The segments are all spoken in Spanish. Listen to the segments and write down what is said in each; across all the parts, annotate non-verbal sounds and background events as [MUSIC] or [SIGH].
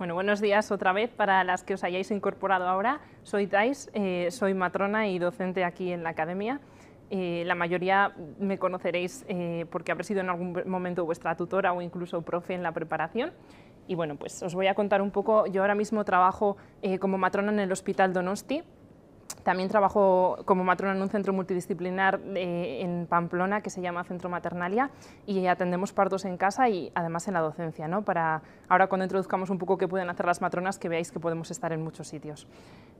Bueno, buenos días otra vez para las que os hayáis incorporado ahora. Soy Thais, eh, soy matrona y docente aquí en la academia. Eh, la mayoría me conoceréis eh, porque habré sido en algún momento vuestra tutora o incluso profe en la preparación. Y bueno, pues os voy a contar un poco, yo ahora mismo trabajo como matrona en el Hospital Donosti, también trabajo como matrona en un centro multidisciplinar eh, en Pamplona que se llama Centro Maternalia y atendemos partos en casa y además en la docencia, ¿no? Para ahora cuando introduzcamos un poco qué pueden hacer las matronas, que veáis que podemos estar en muchos sitios.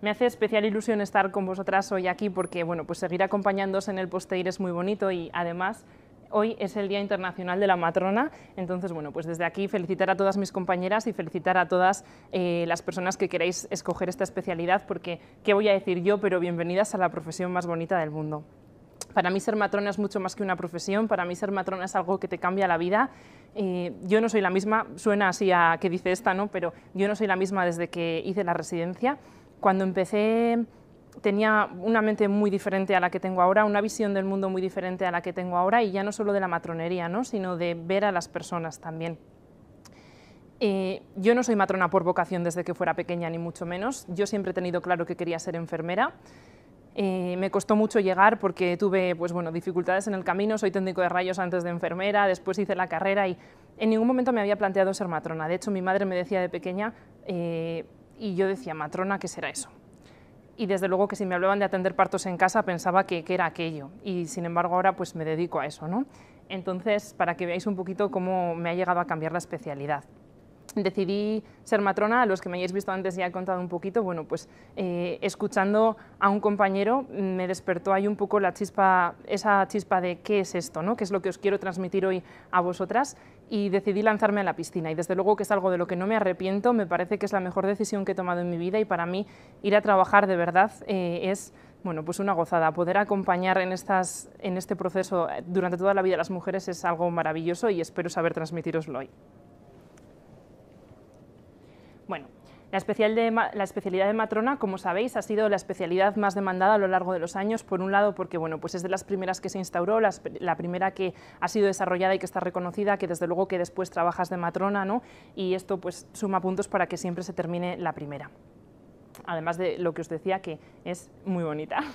Me hace especial ilusión estar con vosotras hoy aquí porque, bueno, pues seguir acompañándoos en el posteir es muy bonito y además Hoy es el Día Internacional de la Matrona, entonces bueno, pues desde aquí felicitar a todas mis compañeras y felicitar a todas eh, las personas que queráis escoger esta especialidad, porque qué voy a decir yo, pero bienvenidas a la profesión más bonita del mundo. Para mí ser matrona es mucho más que una profesión, para mí ser matrona es algo que te cambia la vida. Eh, yo no soy la misma, suena así a que dice esta, ¿no? pero yo no soy la misma desde que hice la residencia. Cuando empecé tenía una mente muy diferente a la que tengo ahora, una visión del mundo muy diferente a la que tengo ahora, y ya no solo de la matronería, ¿no? sino de ver a las personas también. Eh, yo no soy matrona por vocación desde que fuera pequeña, ni mucho menos. Yo siempre he tenido claro que quería ser enfermera. Eh, me costó mucho llegar porque tuve pues, bueno, dificultades en el camino, soy técnico de rayos antes de enfermera, después hice la carrera y en ningún momento me había planteado ser matrona. De hecho, mi madre me decía de pequeña eh, y yo decía, matrona, ¿qué será eso? y desde luego que si me hablaban de atender partos en casa pensaba que, que era aquello y sin embargo ahora pues me dedico a eso, ¿no? Entonces, para que veáis un poquito cómo me ha llegado a cambiar la especialidad decidí ser matrona, a los que me hayáis visto antes ya he contado un poquito, bueno, pues eh, escuchando a un compañero mm, me despertó ahí un poco la chispa, esa chispa de qué es esto, ¿no? qué es lo que os quiero transmitir hoy a vosotras y decidí lanzarme a la piscina y desde luego que es algo de lo que no me arrepiento, me parece que es la mejor decisión que he tomado en mi vida y para mí ir a trabajar de verdad eh, es bueno, pues una gozada. Poder acompañar en, en este proceso eh, durante toda la vida a las mujeres es algo maravilloso y espero saber transmitiroslo hoy. Bueno, la, especialidad de matrona, como sabéis, ha sido la especialidad más demandada a lo largo de los años, por un lado porque bueno, pues es de las primeras que se instauró, la, la primera que ha sido desarrollada y que está reconocida, que desde luego que después trabajas de matrona, ¿no? y esto pues suma puntos para que siempre se termine la primera. Además de lo que os decía, que es muy bonita. [LAUGHS]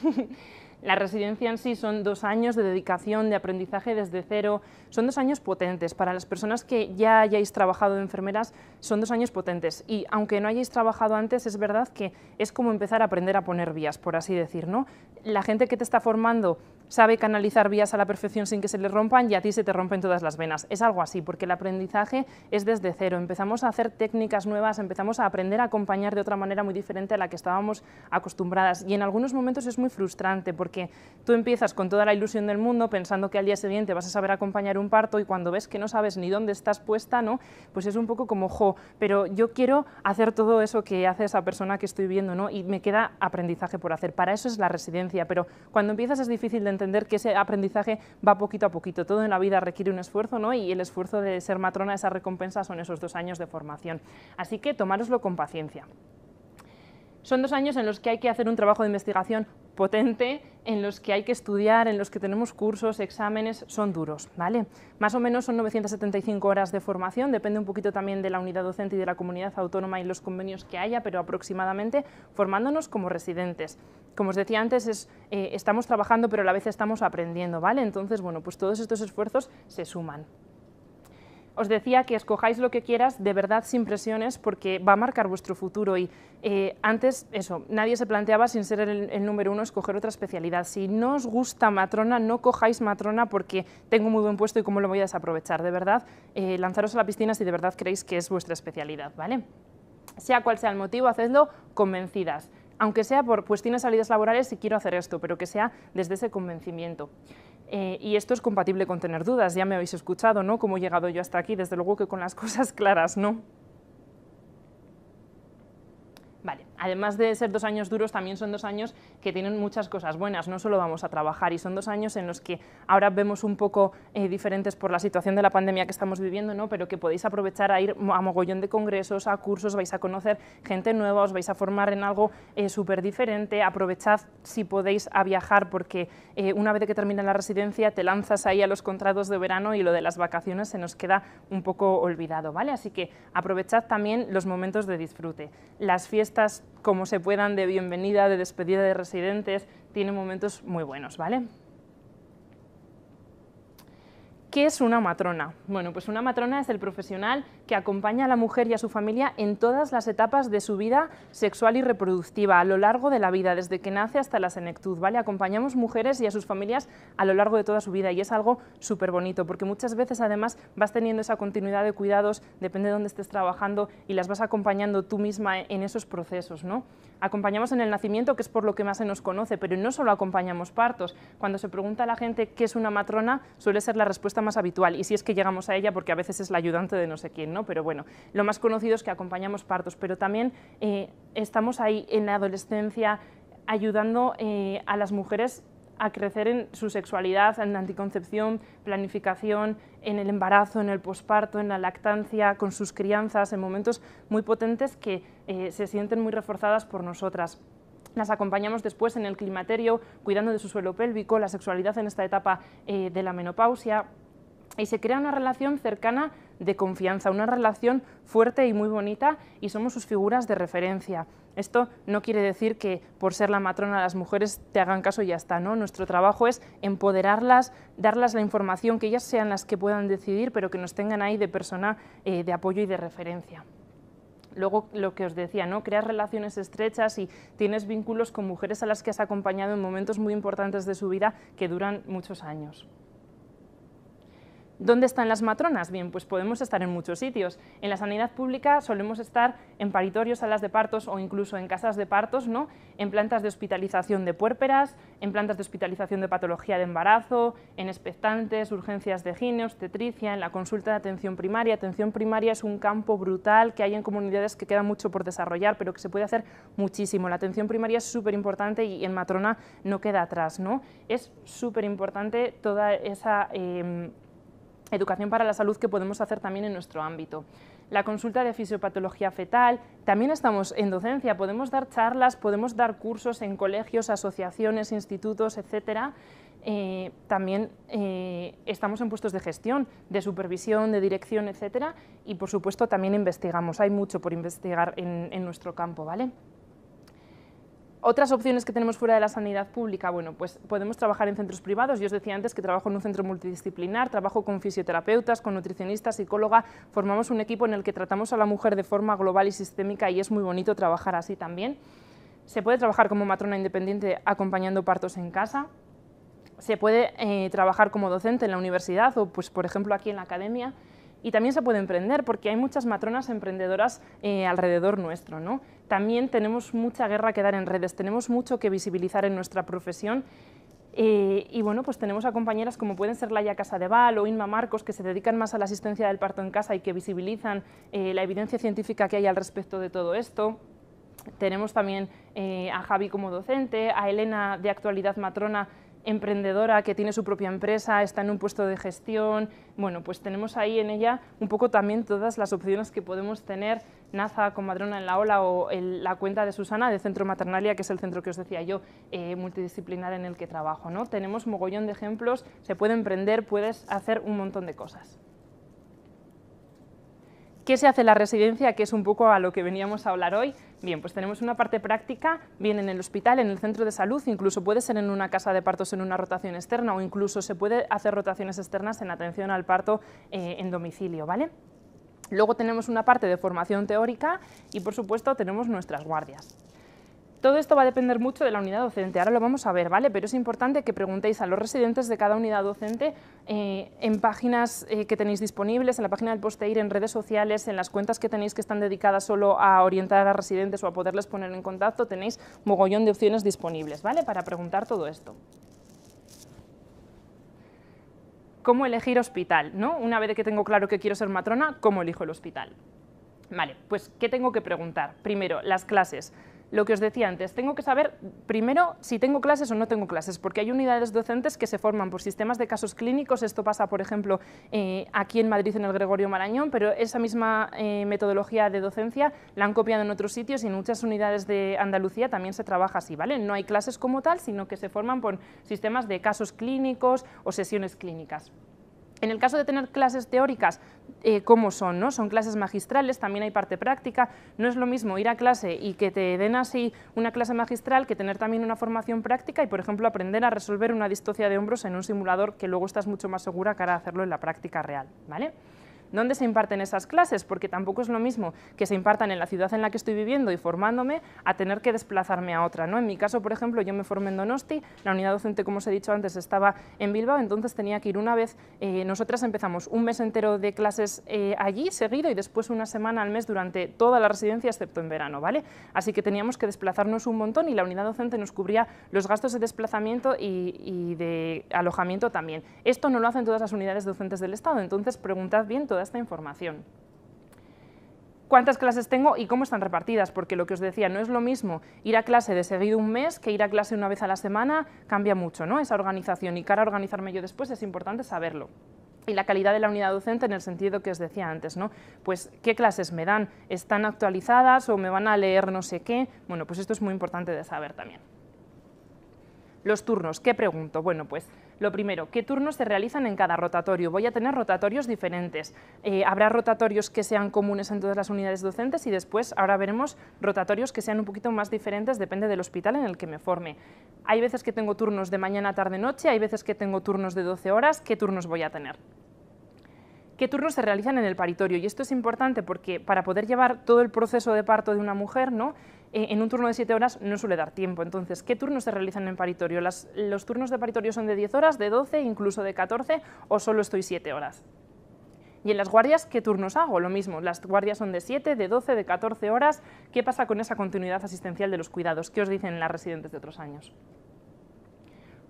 La residencia en sí son dos años de dedicación, de aprendizaje desde cero, son dos años potentes. Para las personas que ya hayáis trabajado de enfermeras, son dos años potentes. Y aunque no hayáis trabajado antes, es verdad que es como empezar a aprender a poner vías, por así decir. ¿no? La gente que te está formando sabe canalizar vías a la perfección sin que se le rompan y a ti se te rompen todas las venas. Es algo así, porque el aprendizaje es desde cero. Empezamos a hacer técnicas nuevas, empezamos a aprender a acompañar de otra manera muy diferente a la que estábamos acostumbradas. Y en algunos momentos es muy frustrante, porque tú empiezas con toda la ilusión del mundo pensando que al día siguiente vas a saber acompañar un parto y cuando ves que no sabes ni dónde estás puesta, ¿no? pues es un poco como, jo, pero yo quiero hacer todo eso que hace esa persona que estoy viendo ¿no? y me queda aprendizaje por hacer. Para eso es la residencia, pero cuando empiezas es difícil de entender que ese aprendizaje va poquito a poquito. Todo en la vida requiere un esfuerzo ¿no? y el esfuerzo de ser matrona, esa recompensa son esos dos años de formación. Así que tomároslo con paciencia. Son dos años en los que hay que hacer un trabajo de investigación potente, en los que hay que estudiar, en los que tenemos cursos, exámenes, son duros, ¿vale? Más o menos son 975 horas de formación, depende un poquito también de la unidad docente y de la comunidad autónoma y los convenios que haya, pero aproximadamente formándonos como residentes. Como os decía antes, eh, estamos trabajando pero a la vez estamos aprendiendo, ¿vale? Entonces, bueno, pues todos estos esfuerzos se suman os decía que escojáis lo que quieras, de verdad sin presiones, porque va a marcar vuestro futuro. Y eh, antes, eso, nadie se planteaba, sin ser el, número uno, escoger otra especialidad. Si no os gusta matrona, no cojáis matrona porque tengo muy buen puesto y cómo lo voy a desaprovechar. De verdad, eh, lanzaros a la piscina si de verdad creéis que es vuestra especialidad, ¿vale? Sea cual sea el motivo, hacedlo convencidas aunque sea por pues, tiene salidas laborales, si quiero hacer esto, pero que sea desde ese convencimiento. Eh, y esto es compatible con tener dudas, ya me habéis escuchado, ¿no? Cómo he llegado yo hasta aquí, desde luego que con las [LAUGHS] cosas claras, ¿no? además de ser dos años duros, también son dos años que tienen muchas cosas buenas, no solo vamos a trabajar y son dos años en los que ahora vemos un poco eh, diferentes por la situación de la pandemia que estamos viviendo, pero que podéis aprovechar a ir a mogollón de congresos, a cursos, vais a conocer gente nueva, os vais a formar en algo eh, súper diferente, aprovechad si podéis a viajar porque eh, una vez que termina la residencia te lanzas ahí a los contratos de verano y lo de las vacaciones se nos queda un poco olvidado, ¿vale? Así que aprovechad también los momentos de disfrute. Las fiestas como se puedan de bienvenida, de despedida de residentes, tiene momentos muy buenos, ¿vale? ¿Qué es una matrona? Bueno, pues una matrona es el profesional que acompaña a la mujer y a su familia en todas las etapas de su vida sexual y reproductiva, a lo largo de la vida, desde que nace hasta la senectud, ¿vale? Acompañamos mujeres y a sus familias a lo largo de toda su vida y es algo súper bonito, porque muchas veces además vas teniendo esa continuidad de cuidados, depende de dónde estés trabajando y las vas acompañando tú misma en esos procesos, ¿no? Acompañamos en el nacimiento, que es por lo que más se nos conoce, pero no solo acompañamos partos. Cuando se pregunta a la gente qué es una matrona, suele ser la respuesta más habitual, y si es que llegamos a ella, porque a veces es la ayudante de no sé quién, ¿no? Pero bueno, lo más conocido es que acompañamos partos, pero también eh, estamos ahí en la adolescencia ayudando eh, a las mujeres a crecer en su sexualidad, en la anticoncepción, planificación, en el embarazo, en el posparto, en la lactancia, con sus crianzas, en momentos muy potentes que eh, se sienten muy reforzadas por nosotras. Las acompañamos después en el climaterio, cuidando de su suelo pélvico, la sexualidad en esta etapa de la menopausia, y se crea una relación cercana de confianza, una relación fuerte y muy bonita y somos sus figuras de referencia. Esto no quiere decir que por ser la matrona las mujeres te hagan caso y ya está, ¿no? Nuestro trabajo es empoderarlas, darlas la información, que ellas sean las que puedan decidir, pero que nos tengan ahí de persona eh, de apoyo y de referencia. Luego, lo que os decía, ¿no? creas relaciones estrechas y tienes vínculos con mujeres a las que has acompañado en momentos muy importantes de su vida que duran muchos años. ¿Dónde están las matronas? Bien, pues podemos estar en muchos sitios. En la sanidad pública solemos estar en paritorios, salas de partos o incluso en casas de partos, ¿no? en plantas de hospitalización de puérperas, en plantas de hospitalización de patología de embarazo, en expectantes, urgencias de gineos obstetricia, en la consulta de atención primaria. Atención primaria es un campo brutal que hay en comunidades que queda mucho por desarrollar, pero que se puede hacer muchísimo. La atención primaria es súper importante y en matrona no queda atrás. ¿no? Es súper importante toda esa... Em, educación para la salud que podemos hacer también en nuestro ámbito. La consulta de fisiopatología fetal, también estamos en docencia, podemos dar charlas, podemos dar cursos en colegios, asociaciones, institutos, etcétera. Eh, también eh, estamos en puestos de gestión, de supervisión, de dirección, etcétera, y por supuesto también investigamos, hay mucho por investigar en, en nuestro campo, ¿vale? Otras opciones que tenemos fuera de la sanidad pública, bueno, pues podemos trabajar en centros privados. Yo os decía antes que trabajo en un centro multidisciplinar, trabajo con fisioterapeutas, con nutricionistas, psicóloga, formamos un equipo en el que tratamos a la mujer de forma global y sistémica y es muy bonito trabajar así también. Se puede trabajar como matrona independiente acompañando partos en casa, se puede eh, trabajar como docente en la universidad o, pues, por ejemplo, aquí en la academia. Y también se puede emprender, porque hay muchas matronas emprendedoras eh, alrededor nuestro. ¿no? también tenemos mucha guerra que dar en redes, tenemos mucho que visibilizar en nuestra profesión eh, y bueno, pues tenemos a compañeras como pueden ser casa de Val o Inma Marcos, que se dedican más a la asistencia del parto en casa y que visibilizan eh, la evidencia científica que hay al respecto de todo esto. Tenemos también eh, a Javi como docente, a Elena de Actualidad Matrona, emprendedora que tiene su propia empresa, está en un puesto de gestión. Bueno, pues tenemos ahí en ella un poco también todas las opciones que podemos tener Naza con Madrona en la Ola o la cuenta de Susana de Centro Maternalia, que es el centro que os decía yo, eh, multidisciplinar en el que trabajo. ¿no? Tenemos mogollón de ejemplos, se puede emprender, puedes hacer un montón de cosas. ¿Qué se hace en la residencia? Que es un poco a lo que veníamos a hablar hoy. Bien, pues tenemos una parte práctica, bien en el hospital, en el centro de salud, incluso puede ser en una casa de partos en una rotación externa o incluso se puede hacer rotaciones externas en atención al parto eh, en domicilio, ¿vale? Luego tenemos una parte de formación teórica y, por supuesto, tenemos nuestras guardias. Todo esto va a depender mucho de la unidad docente, ahora lo vamos a ver, ¿vale? Pero es importante que preguntéis a los residentes de cada unidad docente eh, en páginas eh, que tenéis disponibles, en la página del Posteir, en redes sociales, en las cuentas que tenéis que están dedicadas solo a orientar a residentes o a poderles poner en contacto, tenéis mogollón de opciones disponibles, ¿vale? Para preguntar todo esto cómo elegir hospital, ¿no? Una vez que tengo claro que quiero ser matrona, ¿cómo elijo el hospital? Vale, pues ¿qué tengo que preguntar? Primero, las clases lo que os decía antes, tengo que saber primero si tengo clases o no tengo clases, porque hay unidades docentes que se forman por sistemas de casos clínicos, esto pasa por ejemplo eh, aquí en Madrid en el Gregorio Marañón, pero esa misma eh, metodología de docencia la han copiado en otros sitios y en muchas unidades de Andalucía también se trabaja así, ¿vale? No hay clases como tal, sino que se forman por sistemas de casos clínicos o sesiones clínicas. En el caso de tener clases teóricas, eh, ¿cómo son? ¿no? Son clases magistrales, también hay parte práctica. No es lo mismo ir a clase y que te den así una clase magistral que tener también una formación práctica y, por ejemplo, aprender a resolver una distocia de hombros en un simulador que luego estás mucho más segura cara a hacerlo en la práctica real. ¿vale? dónde se imparten esas clases, porque tampoco es lo mismo que se impartan en la ciudad en la que estoy viviendo y formándome a tener que desplazarme a otra. ¿no? En mi caso, por ejemplo, yo me formé en Donosti, la unidad docente, como os he dicho antes, estaba en Bilbao, entonces tenía que ir una vez, eh, nosotras empezamos un mes entero de clases eh, allí seguido y después una semana al mes durante toda la residencia, excepto en verano, ¿vale? Así que teníamos que desplazarnos un montón y la unidad docente nos cubría los gastos de desplazamiento y, de alojamiento también. Esto no lo hacen todas las unidades docentes del Estado, entonces preguntad bien toda esta información. ¿Cuántas clases tengo y cómo están repartidas? Porque lo que os decía, no es lo mismo ir a clase de seguido un mes que ir a clase una vez a la semana, cambia mucho ¿no? esa organización y cara a organizarme yo después es importante saberlo y la calidad de la unidad docente en el sentido que os decía antes, ¿no? Pues qué clases me dan, están actualizadas o me van a leer no sé qué. Bueno, pues esto es muy importante de saber también. Los turnos, ¿qué pregunto? Bueno, pues lo primero, ¿qué turnos se realizan en cada rotatorio? Voy a tener rotatorios diferentes. Eh, habrá rotatorios que sean comunes en todas las unidades docentes y después ahora veremos rotatorios que sean un poquito más diferentes, depende del hospital en el que me forme. Hay veces que tengo turnos de mañana, tarde, noche, hay veces que tengo turnos de 12 horas, ¿qué turnos voy a tener? qué turnos se realizan en el paritorio. Y esto es importante porque para poder llevar todo el proceso de parto de una mujer, ¿no? Eh, en un turno de 7 horas no suele dar tiempo. Entonces, ¿qué turnos se realizan en paritorio? ¿Los turnos de paritorio son de 10 horas, de 12, incluso de 14 o solo estoy 7 horas? Y en las guardias, ¿qué turnos hago? Lo mismo, las guardias son de 7, de 12, de 14 horas. ¿Qué pasa con esa continuidad asistencial de los cuidados? ¿Qué os dicen las residentes de otros años?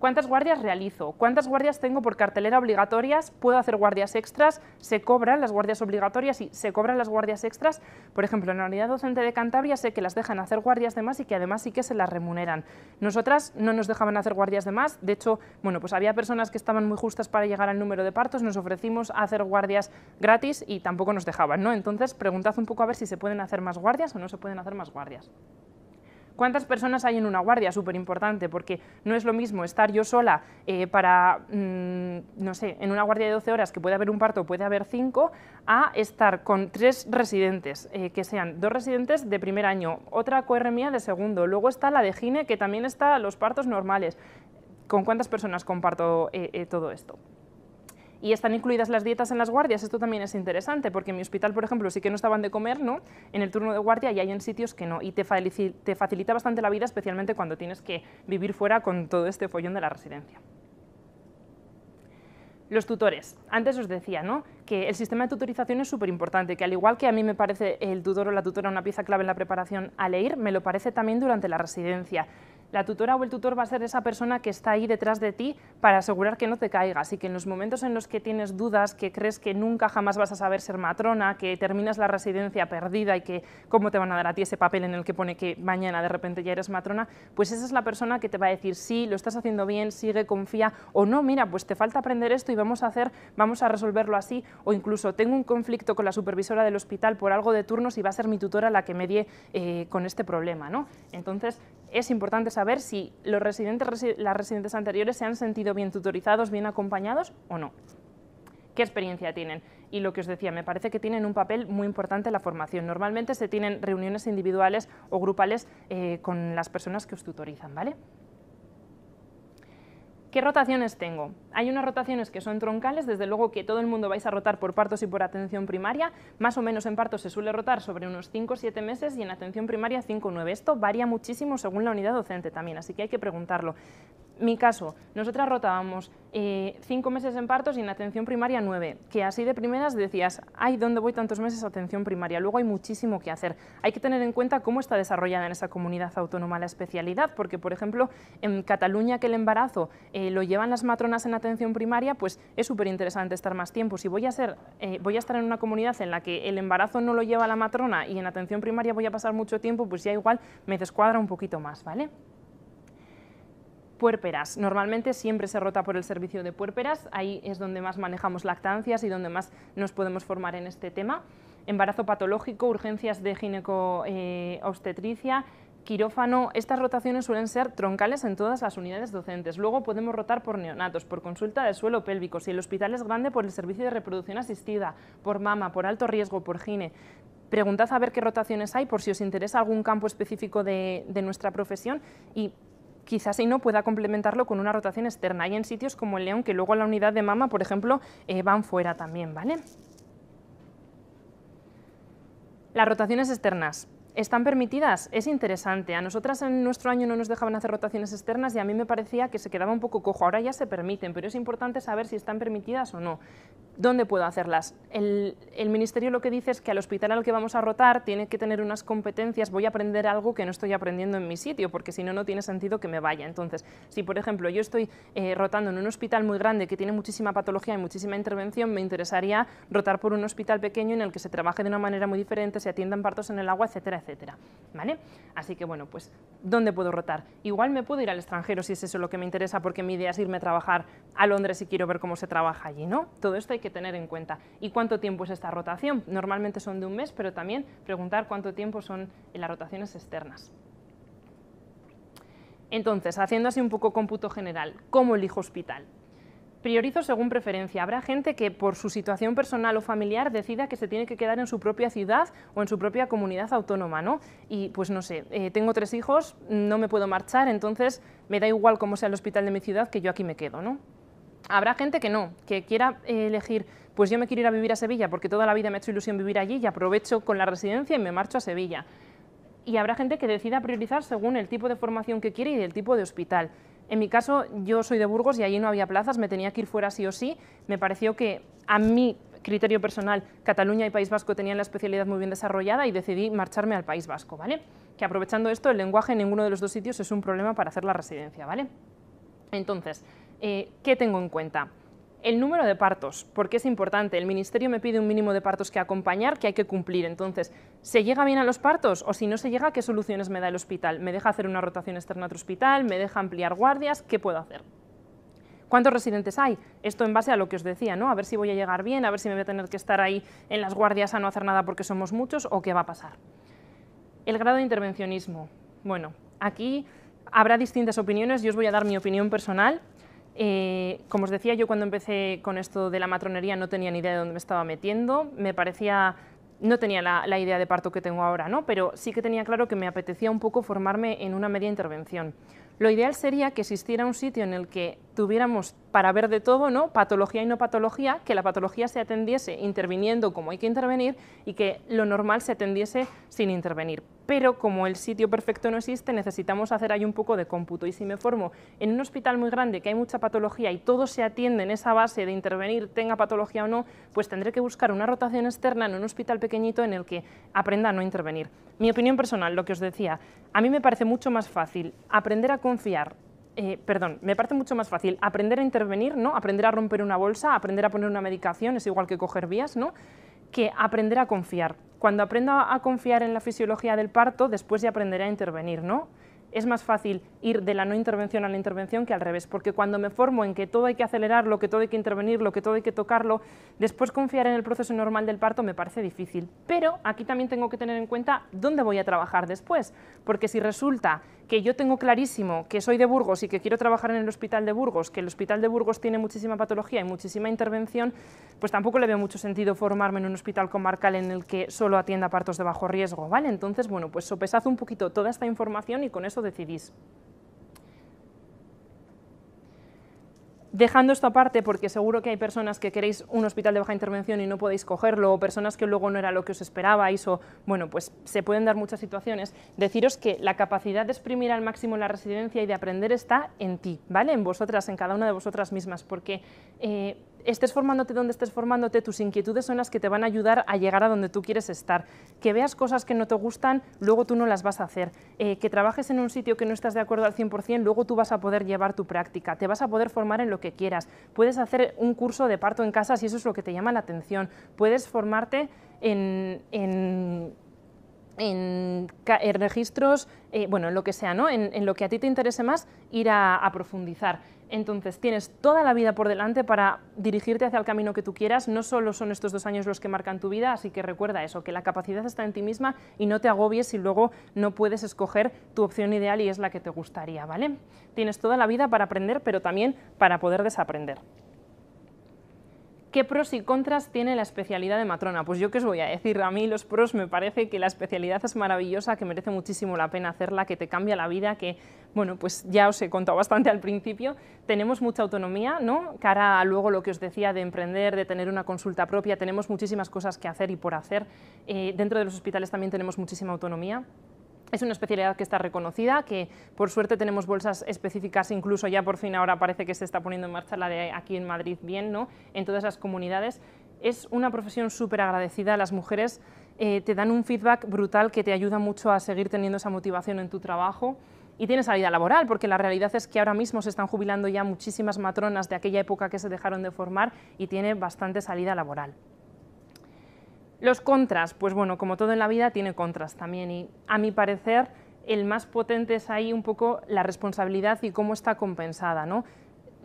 ¿Cuántas guardias realizo? ¿Cuántas guardias tengo por cartelera obligatorias? ¿Puedo hacer guardias extras? ¿Se cobran las guardias obligatorias? y se cobran las guardias extras. Por ejemplo, en la unidad docente de Cantabria sé que las dejan hacer guardias de más y que además sí que se las remuneran. Nosotras no nos dejaban hacer guardias de más. De hecho, bueno, pues había personas que estaban muy justas para llegar al número de partos. Nos ofrecimos a hacer guardias gratis y tampoco nos dejaban, ¿no? Entonces, preguntad un poco a ver si se pueden hacer más guardias o no se pueden hacer más guardias. ¿Cuántas personas hay en una guardia? Súper importante, porque no es lo mismo estar yo sola eh, para, mm, no sé, en una guardia de 12 horas que puede haber un parto, puede haber cinco, a estar con tres residentes, eh, que sean dos residentes de primer año, otra QR de segundo, luego está la de gine, que también está los partos normales. ¿Con cuántas personas comparto eh, todo esto? y están incluidas las dietas en las guardias, esto también es interesante, porque en mi hospital, por ejemplo, sí que no estaban de comer, ¿no? En el turno de guardia y hay en sitios que no, y te, facilita bastante la vida, especialmente cuando tienes que vivir fuera con todo este follón de la residencia. Los tutores. Antes os decía que el sistema de tutorización es súper importante, que al igual que a mí me parece el tutor o la tutora una pieza clave en la preparación a leer, me lo parece también durante la residencia. La tutora o el tutor va a ser esa persona que está ahí detrás de ti para asegurar que no te caigas y que en los momentos en los que tienes dudas, que crees que nunca jamás vas a saber ser matrona, que terminas la residencia perdida y que cómo te van a dar a ti ese papel en el que pone que mañana de repente ya eres matrona, pues esa es la persona que te va a decir sí, lo estás haciendo bien, sigue, confía o no, mira, pues te falta aprender esto y vamos a hacer, vamos a resolverlo así o incluso tengo un conflicto con la supervisora del hospital por algo de turnos y va a ser mi tutora la que me eh, con este problema, ¿no? Entonces, es importante saber si los residentes, las residentes anteriores se han sentido bien tutorizados, bien acompañados o no. ¿Qué experiencia tienen? Y lo que os decía, me parece que tienen un papel muy importante en la formación. Normalmente se tienen reuniones individuales o grupales eh, con las personas que os tutorizan, ¿vale? ¿Qué rotaciones tengo? Hay unas rotaciones que son troncales, desde luego que todo el mundo vais a rotar por partos y por atención primaria. Más o menos en partos se suele rotar sobre unos 5 o 7 meses y en atención primaria 5 o 9. Esto varía muchísimo según la unidad docente también, así que hay que preguntarlo mi caso, nosotras rotábamos eh, cinco meses en partos y en atención primaria nueve, que así de primeras decías, ay, ¿dónde voy tantos meses a atención primaria? Luego hay muchísimo que hacer. Hay que tener en cuenta cómo está desarrollada en esa comunidad autónoma la especialidad, porque, por ejemplo, en Cataluña que el embarazo eh, lo llevan las matronas en atención primaria, pues es súper interesante estar más tiempo. Si voy a, ser, eh, voy a estar en una comunidad en la que el embarazo no lo lleva la matrona y en atención primaria voy a pasar mucho tiempo, pues ya igual me descuadra un poquito más, ¿vale? puérperas. Normalmente siempre se rota por el servicio de puérperas, ahí es donde más manejamos lactancias y donde más nos podemos formar en este tema. Embarazo patológico, urgencias de gineco-obstetricia, eh, quirófano, estas rotaciones suelen ser troncales en todas las unidades docentes. Luego podemos rotar por neonatos, por consulta de suelo pélvico, si el hospital es grande, por el servicio de reproducción asistida, por mama, por alto riesgo, por gine. Preguntad a ver qué rotaciones hay por si os interesa algún campo específico de, de nuestra profesión y quizás si no pueda complementarlo con una rotación externa. Hay en sitios como el león que luego la unidad de mama, por ejemplo, eh, van fuera también, ¿vale? Las rotaciones externas. ¿Están permitidas? Es interesante. A nosotras en nuestro año no nos dejaban hacer rotaciones externas y a mí me parecía que se quedaba un poco cojo. Ahora ya se permiten, pero es importante saber si están permitidas o no. ¿Dónde puedo hacerlas? El, ministerio lo que dice es que al hospital al que vamos a rotar tiene que tener unas competencias, voy a aprender algo que no estoy aprendiendo en mi sitio, porque si no, no tiene sentido que me vaya. Entonces, si por ejemplo yo estoy eh, rotando en un hospital muy grande que tiene muchísima patología y muchísima intervención, me interesaría rotar por un hospital pequeño en el que se trabaje de una manera muy diferente, se atiendan partos en el agua, etcétera, etcétera. ¿Vale? Así que bueno, pues, ¿dónde puedo rotar? Igual me puedo ir al extranjero si es eso lo que me interesa, porque mi idea es irme a trabajar a Londres y quiero ver cómo se trabaja allí, ¿no? Todo esto hay que que tener en cuenta. ¿Y cuánto tiempo es esta rotación? Normalmente son de un mes, pero también preguntar cuánto tiempo son las rotaciones externas. Entonces, haciendo así un poco cómputo general, ¿cómo elijo hospital? Priorizo según preferencia. Habrá gente que por su situación personal o familiar decida que se tiene que quedar en su propia ciudad o en su propia comunidad autónoma, ¿no? Y pues no sé, eh, tengo tres hijos, no me puedo marchar, entonces me da igual cómo sea el hospital de mi ciudad que yo aquí me quedo, ¿no? Habrá gente que no, que quiera eh, elegir, pues yo me quiero ir a vivir a Sevilla porque toda la vida me ha hecho ilusión vivir allí y aprovecho con la residencia y me marcho a Sevilla. Y habrá gente que decida priorizar según el tipo de formación que quiere y el tipo de hospital. En mi caso, yo soy de Burgos y allí no había plazas, me tenía que ir fuera sí o sí. Me pareció que a mi criterio personal, Cataluña y País Vasco tenían la especialidad muy bien desarrollada y decidí marcharme al País Vasco, ¿vale? Que aprovechando esto, el lenguaje en ninguno de los dos sitios es un problema para hacer la residencia, ¿vale? Entonces, eh, ¿qué tengo en cuenta? El número de partos, porque es importante. El Ministerio me pide un mínimo de partos que acompañar, que hay que cumplir. Entonces, ¿se llega bien a los partos? O si no se llega, ¿qué soluciones me da el hospital? ¿Me deja hacer una rotación externa a otro hospital? ¿Me deja ampliar guardias? ¿Qué puedo hacer? ¿Cuántos residentes hay? Esto en base a lo que os decía, ¿no? A ver si voy a llegar bien, a ver si me voy a tener que estar ahí en las guardias a no hacer nada porque somos muchos o qué va a pasar. El grado de intervencionismo. Bueno, aquí habrá distintas opiniones, yo os voy a dar mi opinión personal, eh, como os decía, yo cuando empecé con esto de la matronería no tenía ni idea de dónde me estaba metiendo, me parecía, no tenía la, la, idea de parto que tengo ahora, ¿no? pero sí que tenía claro que me apetecía un poco formarme en una media intervención. Lo ideal sería que existiera un sitio en el que tuviéramos para ver de todo, ¿no? patología y no patología, que la patología se atendiese interviniendo como hay que intervenir y que lo normal se atendiese sin intervenir. Pero como el sitio perfecto no existe, necesitamos hacer ahí un poco de cómputo. Y si me formo en un hospital muy grande que hay mucha patología y todo se atiende en esa base de intervenir, tenga patología o no, pues tendré que buscar una rotación externa en un hospital pequeñito en el que aprenda a no intervenir. Mi opinión personal, lo que os decía, a mí me parece mucho más fácil aprender a confiar eh, perdón, me parece mucho más fácil aprender a intervenir, ¿no? Aprender a romper una bolsa, aprender a poner una medicación, es igual que coger vías, ¿no? Que aprender a confiar. Cuando aprendo a confiar en la fisiología del parto, después ya aprenderé a intervenir, ¿no? es más fácil ir de la no intervención a la intervención que al revés, porque cuando me formo en que todo hay que acelerarlo, que todo hay que intervenirlo, que todo hay que tocarlo, después confiar en el proceso normal del parto me parece difícil. Pero aquí también tengo que tener en cuenta dónde voy a trabajar después, porque si resulta que yo tengo clarísimo que soy de Burgos y que quiero trabajar en el Hospital de Burgos, que el Hospital de Burgos tiene muchísima patología y muchísima intervención, pues tampoco le veo mucho sentido formarme en un hospital comarcal en el que solo atienda partos de bajo riesgo, ¿vale? Entonces, bueno, pues sopesad un poquito toda esta información y con eso decidís. Dejando esto aparte, porque seguro que hay personas que queréis un hospital de baja intervención y no podéis cogerlo, o personas que luego no era lo que os esperabais, o bueno, pues se pueden dar muchas situaciones, deciros que la capacidad de exprimir al máximo la residencia y de aprender está en ti, ¿vale? En vosotras, en cada una de vosotras mismas, porque... Eh, estés formándote donde estés formándote, tus inquietudes son las que te van a ayudar a llegar a donde tú quieres estar. Que veas cosas que no te gustan, luego tú no las vas a hacer. Eh, que trabajes en un sitio que no estás de acuerdo al 100%, luego tú vas a poder llevar tu práctica. Te vas a poder formar en lo que quieras. Puedes hacer un curso de parto en casa si eso es lo que te llama la atención. Puedes formarte en, en en, registros, eh, bueno, en lo que sea, ¿no? En, lo que a ti te interese más, ir a profundizar. Entonces, tienes toda la vida por delante para dirigirte hacia el camino que tú quieras. No solo son estos dos años los que marcan tu vida, así que recuerda eso, que la capacidad está en ti misma y no te agobies si luego no puedes escoger tu opción ideal y es la que te gustaría, ¿vale? Tienes toda la vida para aprender, pero también para poder desaprender. ¿Qué pros y contras tiene la especialidad de matrona? Pues yo qué os voy a decir, a mí los pros me parece que la especialidad es maravillosa, que merece muchísimo la pena hacerla, que te cambia la vida, que, bueno, pues ya os he contado bastante al principio, tenemos mucha autonomía, ¿no? Cara luego lo que os decía de emprender, de tener una consulta propia, tenemos muchísimas cosas que hacer y por hacer. Eh, dentro de los hospitales también tenemos muchísima autonomía. Es una especialidad que está reconocida, que por suerte tenemos bolsas específicas, incluso ya por fin ahora parece que se está poniendo en marcha la de aquí en Madrid bien, ¿no? En todas las comunidades. Es una profesión súper agradecida a las mujeres, eh, te dan un feedback brutal que te ayuda mucho a seguir teniendo esa motivación en tu trabajo y tiene salida laboral, porque la realidad es que ahora mismo se están jubilando ya muchísimas matronas de aquella época que se dejaron de formar y tiene bastante salida laboral. Los contras, pues bueno, como todo en la vida tiene contras también y a mi parecer el más potente es ahí un poco la responsabilidad y cómo está compensada, ¿no?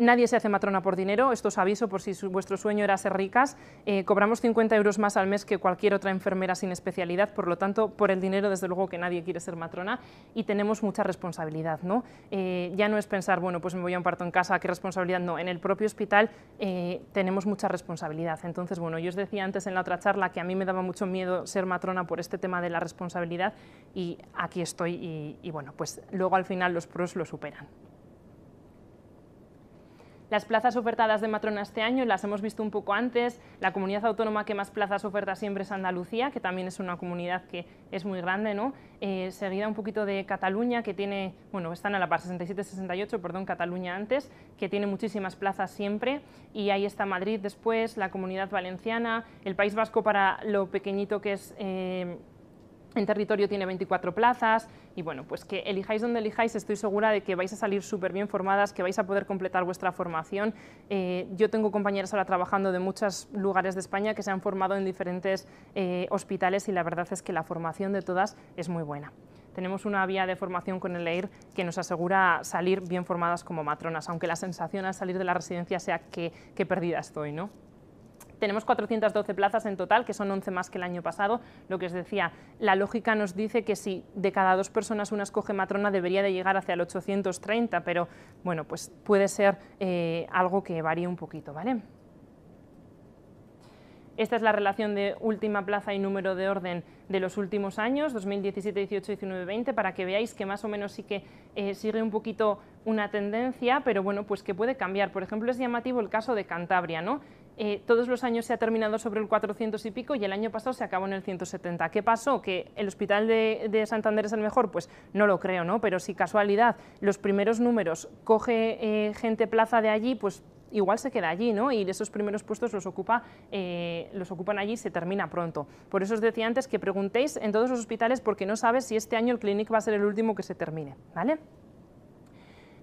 Nadie se hace matrona por dinero, esto os aviso por si vuestro sueño era ser ricas. Eh, cobramos 50 euros más al mes que cualquier otra enfermera sin especialidad, por lo tanto, por el dinero desde luego que nadie quiere ser matrona y tenemos mucha responsabilidad. ¿no? Eh, ya no es pensar, bueno, pues me voy a un parto en casa, qué responsabilidad, no, en el propio hospital eh, tenemos mucha responsabilidad. Entonces, bueno, yo os decía antes en la otra charla que a mí me daba mucho miedo ser matrona por este tema de la responsabilidad y aquí estoy y bueno, pues luego al final los pros lo superan. Las plazas ofertadas de matrona este año las hemos visto un poco antes. La comunidad autónoma que más plazas oferta siempre es Andalucía, que también es una comunidad que es muy grande, ¿no? Eh, seguida un poquito de Cataluña, que tiene, bueno, están a la par 67-68, perdón, Cataluña antes, que tiene muchísimas plazas siempre. Y ahí está Madrid después, la comunidad valenciana, el País Vasco para lo pequeñito que es... Eh, en territorio tiene 24 plazas y bueno, pues que elijáis donde elijáis, estoy segura de que vais a salir súper bien formadas, que vais a poder completar vuestra formación. Eh, yo tengo compañeras ahora trabajando de muchos lugares de España que se han formado en diferentes eh, hospitales y la verdad es que la formación de todas es muy buena. Tenemos una vía de formación con el EIR que nos asegura salir bien formadas como matronas, aunque la sensación al salir de la residencia sea que, que perdida estoy, ¿no? Tenemos 412 plazas en total, que son 11 más que el año pasado. Lo que os decía, la lógica nos dice que si de cada dos personas una escoge matrona debería de llegar hacia el 830, pero bueno, pues puede ser eh, algo que varíe un poquito, ¿vale? Esta es la relación de última plaza y número de orden de los últimos años, 2017, 18, 19, 20, para que veáis que más o menos sí que eh, sigue un poquito una tendencia, pero bueno, pues que puede cambiar. Por ejemplo, es llamativo el caso de Cantabria, ¿no? Eh, todos los años se ha terminado sobre el 400 y pico y el año pasado se acabó en el 170. ¿Qué pasó? ¿Que el hospital de, Santander es el mejor? Pues no lo creo, ¿no? Pero si casualidad, los primeros números coge eh, gente plaza de allí, pues igual se queda allí, ¿no? Y esos primeros puestos los, ocupa, eh, los ocupan allí y se termina pronto. Por eso os decía antes que preguntéis en todos los hospitales porque no sabes si este año el clinic va a ser el último que se termine, ¿vale?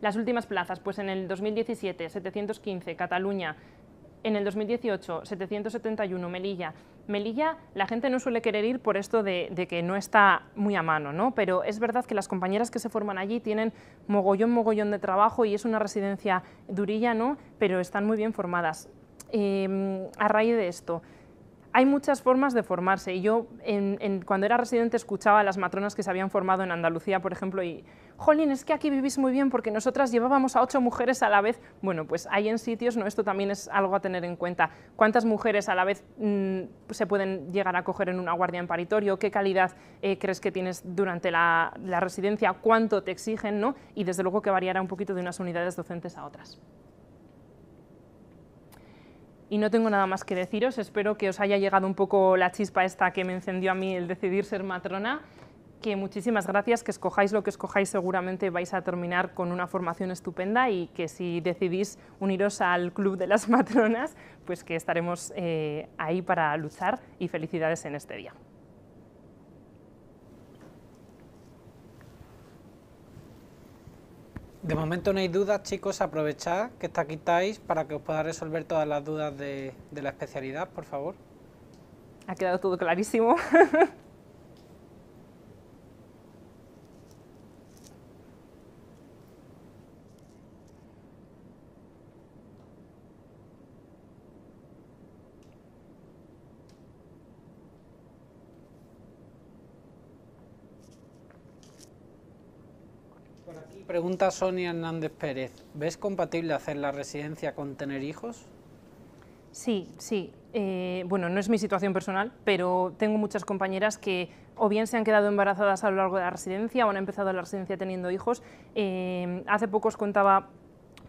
Las últimas plazas, pues en el 2017, 715, Cataluña, en el 2018, 771, Melilla. Melilla, la gente no suele querer ir por esto de, que no está muy a mano, ¿no? Pero es verdad que las compañeras que se forman allí tienen mogollón, mogollón de trabajo y es una residencia durilla, ¿no? Pero están muy bien formadas. Eh, a raíz de esto, hay muchas formas de formarse y yo en, cuando era residente escuchaba a las matronas que se habían formado en Andalucía, por ejemplo, y jolín, es que aquí vivís muy bien porque nosotras llevábamos a ocho mujeres a la vez. Bueno, pues hay en sitios, ¿no? Esto también es algo a tener en cuenta. ¿Cuántas mujeres a la vez mm, se pueden llegar a coger en una guardia en paritorio? ¿Qué calidad eh, crees que tienes durante la, la, residencia? ¿Cuánto te exigen? ¿no? Y desde luego que variará un poquito de unas unidades docentes a otras. Y no tengo nada más que deciros, espero que os haya llegado un poco la chispa esta que me encendió a mí el decidir ser matrona, que muchísimas gracias, que escojáis lo que escojáis seguramente vais a terminar con una formación estupenda y que si decidís uniros al Club de las Matronas, pues que estaremos eh, ahí para luchar y felicidades en este día. De momento no hay dudas, chicos, aprovechad que está aquí para que os pueda resolver todas las dudas de, de la especialidad, por favor. Ha quedado todo clarísimo. [LAUGHS] Pregunta Sonia Hernández Pérez, ¿ves compatible hacer la residencia con tener hijos? Sí, sí. Eh, bueno, no es mi situación personal, pero tengo muchas compañeras que o bien se han quedado embarazadas a lo largo de la residencia o han empezado la residencia teniendo hijos. Eh, hace poco os contaba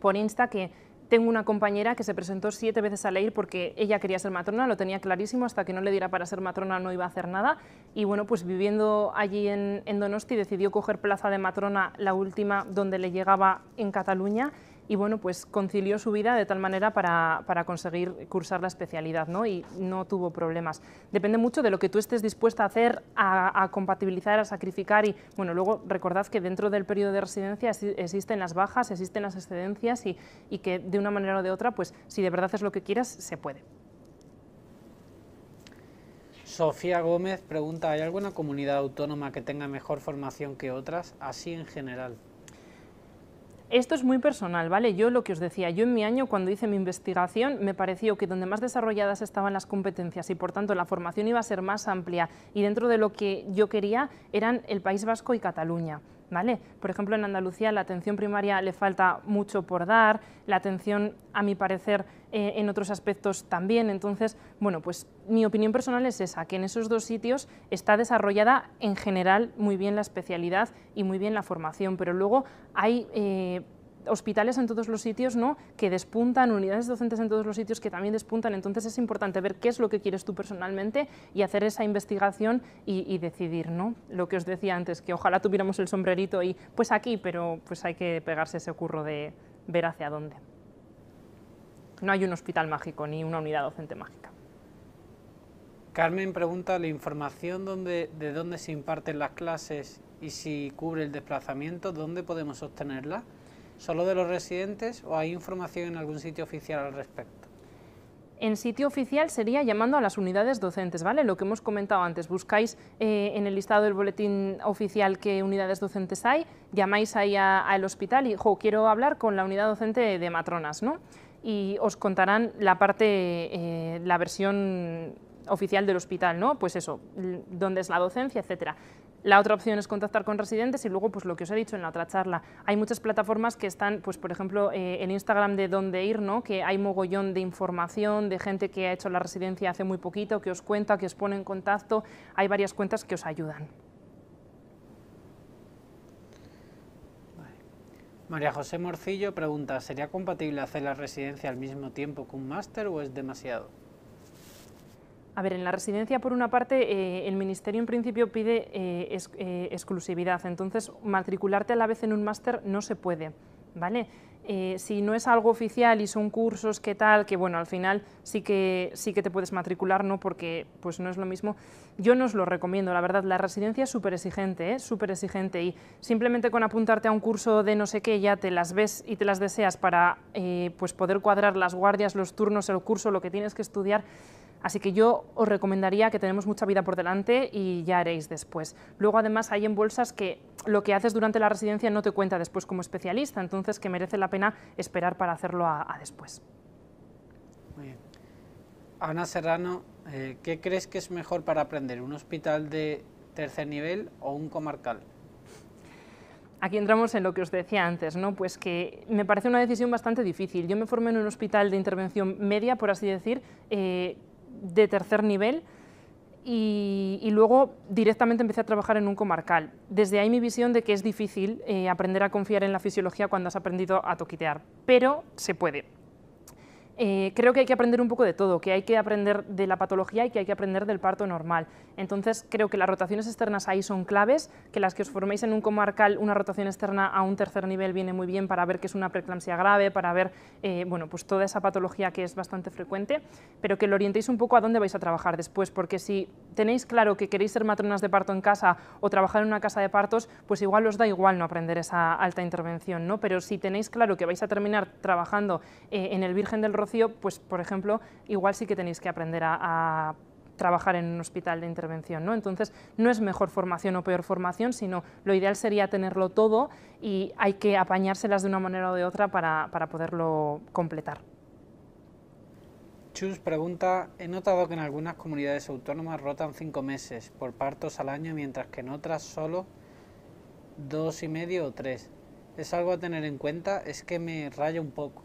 por Insta que tengo una compañera que se presentó siete veces a leer porque ella quería ser matrona, lo tenía clarísimo, hasta que no le diera para ser matrona no iba a hacer nada. Y bueno, pues viviendo allí en, en Donosti decidió coger plaza de matrona, la última donde le llegaba en Cataluña y bueno, pues concilió su vida de tal manera para, conseguir cursar la especialidad ¿no? y no tuvo problemas. Depende mucho de lo que tú estés dispuesta a hacer, a, compatibilizar, a sacrificar y bueno, luego recordad que dentro del periodo de residencia existen las bajas, existen las excedencias y, y que de una manera o de otra, pues si de verdad es lo que quieras, se puede. Sofía Gómez pregunta, ¿hay alguna comunidad autónoma que tenga mejor formación que otras, así en general? Esto es muy personal, ¿vale? Yo lo que os decía, yo en mi año cuando hice mi investigación me pareció que donde más desarrolladas estaban las competencias y por tanto la formación iba a ser más amplia y dentro de lo que yo quería eran el País Vasco y Cataluña. ¿vale? Por ejemplo, en Andalucía la atención primaria le falta mucho por dar, la atención, a mi parecer, eh, en otros aspectos también. Entonces, bueno, pues mi opinión personal es esa, que en esos dos sitios está desarrollada en general muy bien la especialidad y muy bien la formación, pero luego hay... Eh, hospitales en todos los sitios que despuntan, unidades docentes en todos los sitios que también despuntan, entonces es importante ver qué es lo que quieres tú personalmente y hacer esa investigación y, decidir, ¿no? Lo que os decía antes, que ojalá tuviéramos el sombrerito y pues aquí, pero pues hay que pegarse ese curro de ver hacia dónde. No hay un hospital mágico ni una unidad docente mágica. Carmen pregunta la información donde, de dónde se imparten las clases y si cubre el desplazamiento, ¿dónde podemos obtenerla? solo de los residentes o hay información en algún sitio oficial al respecto? En sitio oficial sería llamando a las unidades docentes, ¿vale? Lo que hemos comentado antes, buscáis eh, en el listado del boletín oficial qué unidades docentes hay, llamáis ahí al hospital y, jo, quiero hablar con la unidad docente de matronas, ¿no? Y os contarán la parte, eh, la versión oficial del hospital, ¿no? Pues eso, dónde es la docencia, etcétera. La otra opción es contactar con residentes y luego, pues lo que os he dicho en la otra charla, hay muchas plataformas que están, pues por ejemplo, eh, en Instagram de dónde ir, ¿no? Que hay mogollón de información de gente que ha hecho la residencia hace muy poquito, que os cuenta, que os pone en contacto, hay varias cuentas que os ayudan. María José Morcillo pregunta, ¿sería compatible hacer la residencia al mismo tiempo que un máster o es demasiado? A ver, en la residencia, por una parte, eh, el Ministerio en principio pide eh, eh, exclusividad, entonces matricularte a la vez en un máster no se puede, ¿vale? si no es algo oficial y son cursos, ¿qué tal? Que bueno, al final sí que, sí que te puedes matricular, ¿no? Porque pues no es lo mismo. Yo no os lo recomiendo, la verdad, la residencia es súper exigente, Súper exigente y simplemente con apuntarte a un curso de no sé qué ya te las ves y te las deseas para pues poder cuadrar las guardias, los turnos, el curso, lo que tienes que estudiar, Así que yo os recomendaría que tenemos mucha vida por delante y ya haréis después. Luego además hay en bolsas que lo que haces durante la residencia no te cuenta después como especialista, entonces que merece la pena esperar para hacerlo a, después. Muy bien. Ana Serrano, eh, ¿qué crees que es mejor para aprender? ¿Un hospital de tercer nivel o un comarcal? Aquí entramos en lo que os decía antes, ¿no? Pues que me parece una decisión bastante difícil. Yo me formé en un hospital de intervención media, por así decir, eh, de tercer nivel y, luego directamente empecé a trabajar en un comarcal. Desde ahí mi visión de que es difícil eh, aprender a confiar en la fisiología cuando has aprendido a toquitear, pero se puede. Eh, creo que hay que aprender un poco de todo, que hay que aprender de la patología y que hay que aprender del parto normal. Entonces, creo que las rotaciones externas ahí son claves, que las que os forméis en un comarcal, una rotación externa a un tercer nivel viene muy bien para ver que es una preeclampsia grave, para ver eh, bueno, pues toda esa patología que es bastante frecuente, pero que lo orientéis un poco a dónde vais a trabajar después, porque si tenéis claro que queréis ser matronas de parto en casa o trabajar en una casa de partos, pues igual os da igual no aprender esa alta intervención, ¿no? Pero si tenéis claro que vais a terminar trabajando eh, en el Virgen del Rocío, pues por ejemplo, igual sí que tenéis que aprender a, trabajar en un hospital de intervención. ¿no? Entonces, no es mejor formación o peor formación, sino lo ideal sería tenerlo todo y hay que apañárselas de una manera o de otra para, para poderlo completar. Chus pregunta, he notado que en algunas comunidades autónomas rotan cinco meses por partos al año, mientras que en otras solo dos y medio o tres. ¿Es algo a tener en cuenta? Es que me raya un poco.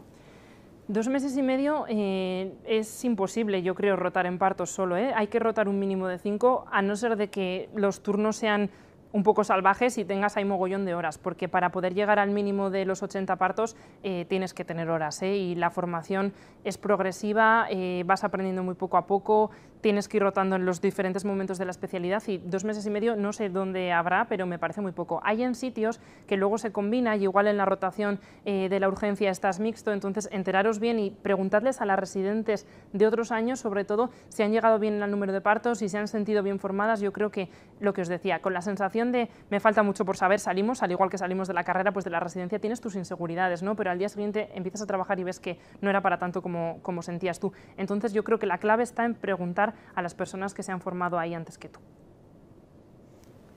Dos meses y medio eh, es imposible, yo creo, rotar en partos solo. ¿eh? Hay que rotar un mínimo de cinco, a no ser de que los turnos sean un poco salvajes y tengas ahí mogollón de horas, porque para poder llegar al mínimo de los 80 partos eh, tienes que tener horas y la formación es progresiva, vas aprendiendo muy poco a poco, tienes que ir rotando en los diferentes momentos de la especialidad y dos meses y medio no sé dónde habrá, pero me parece muy poco. Hay en sitios que luego se combina y igual en la rotación eh, de la urgencia estás mixto, entonces enteraros bien y preguntadles a las residentes de otros años, sobre todo, si han llegado bien al número de partos, y si se han sentido bien formadas. Yo creo que lo que os decía, con la sensación de me falta mucho por saber, salimos, al igual que salimos de la carrera, pues de la residencia tienes tus inseguridades, ¿no? Pero al día siguiente empiezas a trabajar y ves que no era para tanto como, como sentías tú. Entonces yo creo que la clave está en preguntar a las personas que se han formado ahí antes que tú.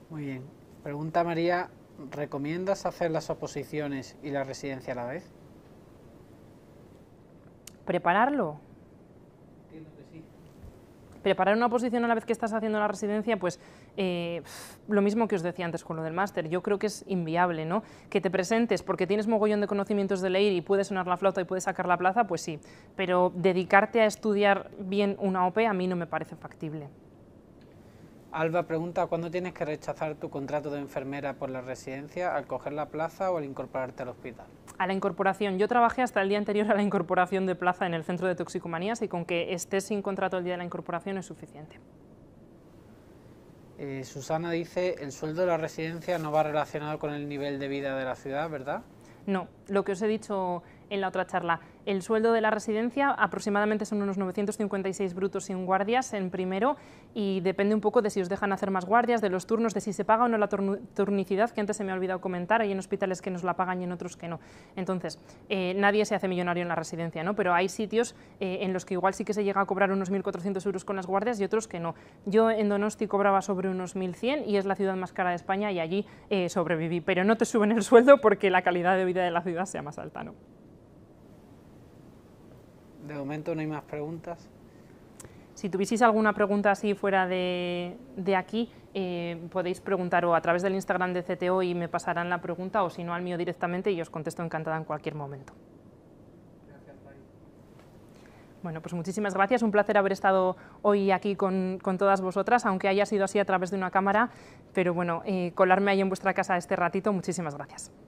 Muy bien. Pregunta María, ¿recomiendas hacer las oposiciones y la residencia a la vez? ¿Prepararlo? Entiendo que sí. Preparar una oposición a la vez que estás haciendo la residencia, pues eh, lo mismo que os decía antes con lo del máster, yo creo que es inviable, ¿no? Que te presentes porque tienes mogollón de conocimientos de leer y puedes sonar la flauta y puedes sacar la plaza, pues sí, pero dedicarte a estudiar bien una ope a mí no me parece factible. Alba pregunta, ¿cuándo tienes que rechazar tu contrato de enfermera por la residencia? ¿Al coger la plaza o al incorporarte al hospital? A la incorporación. Yo trabajé hasta el día anterior a la incorporación de plaza en el centro de toxicomanías y con que estés sin contrato el día de la incorporación es suficiente. Eh, Susana dice, el sueldo de la residencia no va relacionado con el nivel de vida de la ciudad, ¿verdad? No, lo que os he dicho en la otra charla. El sueldo de la residencia aproximadamente son unos 956 brutos sin guardias en primero y depende un poco de si os dejan hacer más guardias, de los turnos, de si se paga o no la turnicidad, que antes se me ha olvidado comentar, hay en hospitales que nos la pagan y en otros que no. Entonces, eh, nadie se hace millonario en la residencia, ¿no? pero hay sitios eh, en los que igual sí que se llega a cobrar unos 1.400 euros con las guardias y otros que no. Yo en Donosti cobraba sobre unos 1.100 y es la ciudad más cara de España y allí eh, sobreviví, pero no te suben el sueldo porque la calidad de vida de la ciudad sea más alta. ¿no? De momento no hay más preguntas. Si tuvieseis alguna pregunta así fuera de, aquí, eh, podéis preguntar o a través del Instagram de CTO y me pasarán la pregunta, o si no al mío directamente y os contesto encantada en cualquier momento. Bueno, pues muchísimas gracias, un placer haber estado hoy aquí con, todas vosotras, aunque haya sido así a través de una cámara, pero bueno, eh, colarme ahí en vuestra casa este ratito, muchísimas gracias.